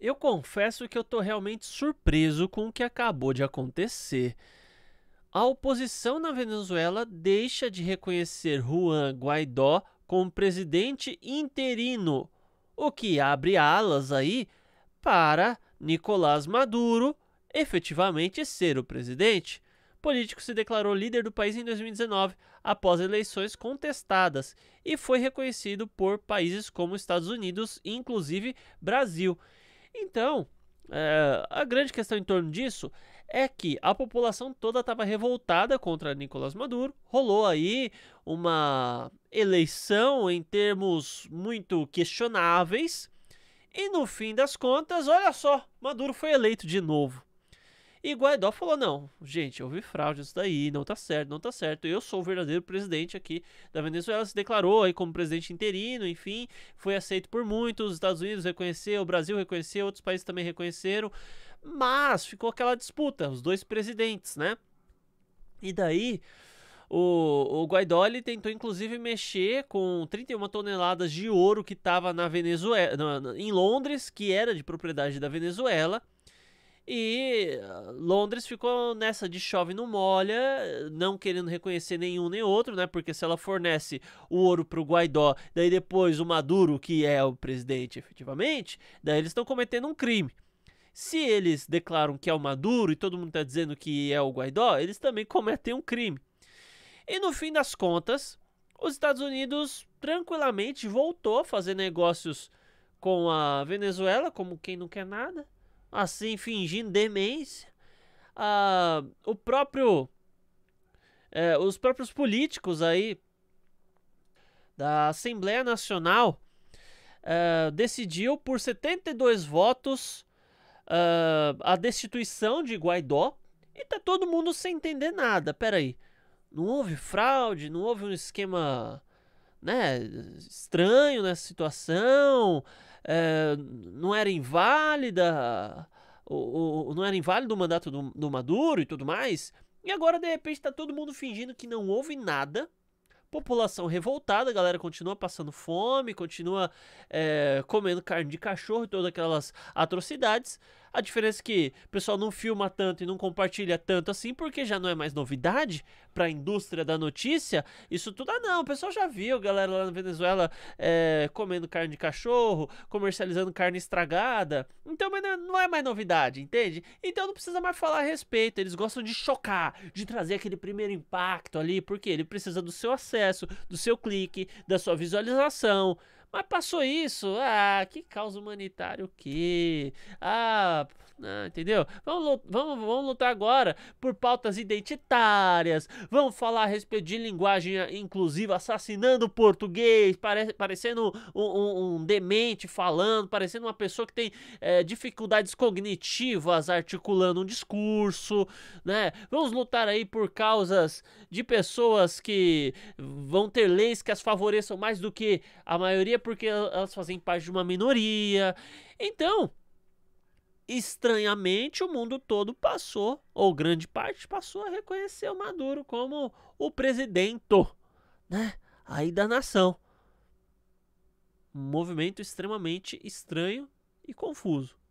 Eu confesso que eu estou realmente surpreso com o que acabou de acontecer. A oposição na Venezuela deixa de reconhecer Juan Guaidó como presidente interino, o que abre alas aí para Nicolás Maduro efetivamente ser o presidente. O político se declarou líder do país em 2019 após eleições contestadas e foi reconhecido por países como Estados Unidos, inclusive Brasil. Então, é, a grande questão em torno disso é que a população toda estava revoltada contra Nicolás Maduro. Rolou aí uma eleição em termos muito questionáveis. E no fim das contas, olha só, Maduro foi eleito de novo. E Guaidó falou: não, gente, houve fraude isso daí, não tá certo, não tá certo. Eu sou o verdadeiro presidente aqui da Venezuela. Se declarou aí como presidente interino, enfim, foi aceito por muitos. Os Estados Unidos reconheceu, o Brasil reconheceu, outros países também reconheceram. Mas ficou aquela disputa, os dois presidentes, né? E daí. O, o Guaidó tentou inclusive mexer com 31 toneladas de ouro que estava na Venezuela, na, na, em Londres, que era de propriedade da Venezuela. E ah, Londres ficou nessa de chove não molha, não querendo reconhecer nenhum nem outro, né? Porque se ela fornece o ouro pro Guaidó, daí depois o Maduro, que é o presidente efetivamente, daí eles estão cometendo um crime. Se eles declaram que é o Maduro e todo mundo está dizendo que é o Guaidó, eles também cometem um crime. E no fim das contas, os Estados Unidos tranquilamente voltou a fazer negócios com a Venezuela, como quem não quer nada assim fingindo demência. Ah, o próprio, é, os próprios políticos aí da Assembleia Nacional é, decidiu por 72 votos é, a destituição de Guaidó e tá todo mundo sem entender nada. Peraí, não houve fraude, não houve um esquema né, estranho nessa situação, é, não era inválida o, o, não era inválido o mandato do, do Maduro e tudo mais. E agora, de repente, está todo mundo fingindo que não houve nada. População revoltada, a galera continua passando fome, continua é, comendo carne de cachorro e todas aquelas atrocidades. A diferença é que o pessoal não filma tanto e não compartilha tanto assim, porque já não é mais novidade para a indústria da notícia. Isso tudo, ah não, o pessoal já viu galera lá na Venezuela é, comendo carne de cachorro, comercializando carne estragada. Então mas é, não é mais novidade, entende? Então não precisa mais falar a respeito. Eles gostam de chocar, de trazer aquele primeiro impacto ali, porque ele precisa do seu acesso, do seu clique, da sua visualização. Mas passou isso. Ah, que causa humanitária o quê? Ah, não, ah, entendeu? Vamos, vamos, vamos lutar agora por pautas identitárias. Vamos falar a respeito de linguagem ah, inclusiva, assassinando o português, pare, parecendo um, um, um, demente falando, parecendo uma pessoa que tem é, dificuldades cognitivas articulando um discurso, né? Vamos lutar aí por causas de pessoas que vão ter leis que as favoreçam mais do que a maioria porque elas fazem parte de uma minoria. Então, estranhamente, o mundo todo passou, ou grande parte passou a reconhecer o Maduro como o presidente, né? Aí da nação. Um movimento extremamente estranho e confuso.